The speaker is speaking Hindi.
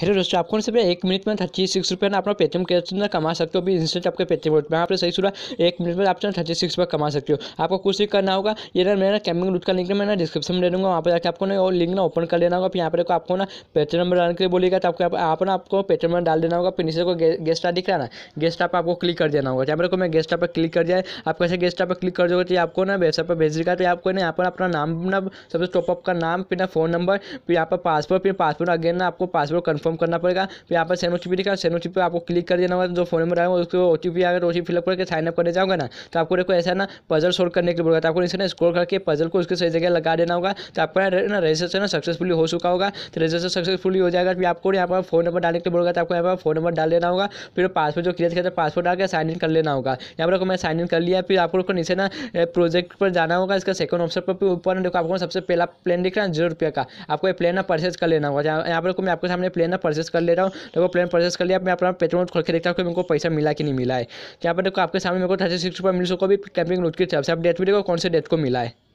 हेलो दोस्तों आप कौन से एक मिनट में थर्टी सिक्स रुपये ना अपना पेटीएम कैश में कमा सकते हो अभी इंस्टेंट आपके पेटीएम वोट में आपने सही सुना एक मिनट में आप थर्टी सिक्स रुपये कमा सकते हो आपको कुछ भी करना होगा ये ना मेरा कैमिंग रूट का लिंक मैं ना डिस्क्रिप्शन में दे दूँगा वहाँ पर जाकर आपको ना और लिंक ना ओपन कर लेना होगा फिर यहाँ पर आपको ना पेटीएम नंबर डालने के लिए बोलेगा तो आपको आप ना आपको पेटीएम नंबर डाल देना होगा फिर नीचे को गेस्ट आप दिख रहा ना गेस्ट आप आपको क्लिक कर देना होगा यहाँ पर मैं गेस्ट आप पर क्लिक कर जाए आप कैसे गेस्ट आप पर क्लिक कर दोगे तो आपको ना वेबसाइट पर भेज देगा तो आपको ना यहाँ पर अपना नाम ना सबसे टॉपअप का नाम फिर ना फोन नंबर फिर यहाँ पर पासवर्ड फिर पासवर्ड अगेन ना आपको पासवर्ड कन्फर्म कंफर्म करना पड़ेगा फिर यहाँ पर सेन ओ टी लिखा सेन ओ पर आपको क्लिक कर देना होगा जो फोन नंबर आएगा उसको ओ टी अगर ओ टी फिलअप करके साइनअप करने जाओगे ना तो आपको देखो ऐसा ना पजल सोल्व करने के लिए बोलेगा तो आपको इसे स्कोर करके पजल को उसके सही जगह लगा देना होगा तो आपका ना रजिस्ट्रेशन सक्सेसफुल हो चुका होगा तो रजिस्ट्रेशन सक्सेसफुल हो जाएगा फिर आपको यहाँ पर फोन नंबर डालने के लिए बोलेगा तो आपको यहाँ पर फोन नंबर डाल देना होगा फिर पासवर्ड जो क्रिएट करते पासवर्ड डाल के साइन इन कर लेना होगा यहाँ पर देखो मैं साइन इन कर लिया फिर आपको नीचे ना प्रोजेक्ट पर जाना होगा इसका सेकंड ऑप्शन पर ऊपर देखो आपको सबसे पहला प्लान दिख रहा है जीरो रुपये का आपको ये प्लान ना परचेज कर लेना होगा यहाँ पर मैं आपके सामने प्लान अपना परचेस कर ले रहा हूँ देखो प्लेन परचेस कर लिया मैं अपना पेट्रोल खोल के देखता हूँ कि मेरे को पैसा मिला कि नहीं मिला है यहाँ पर देखो आपके सामने मेरे को थर्टी सिक्स रुपये मिल सको भी कैंपिंग रूट की तरफ से आप डेट भी देखो कौन से डेट को मिला है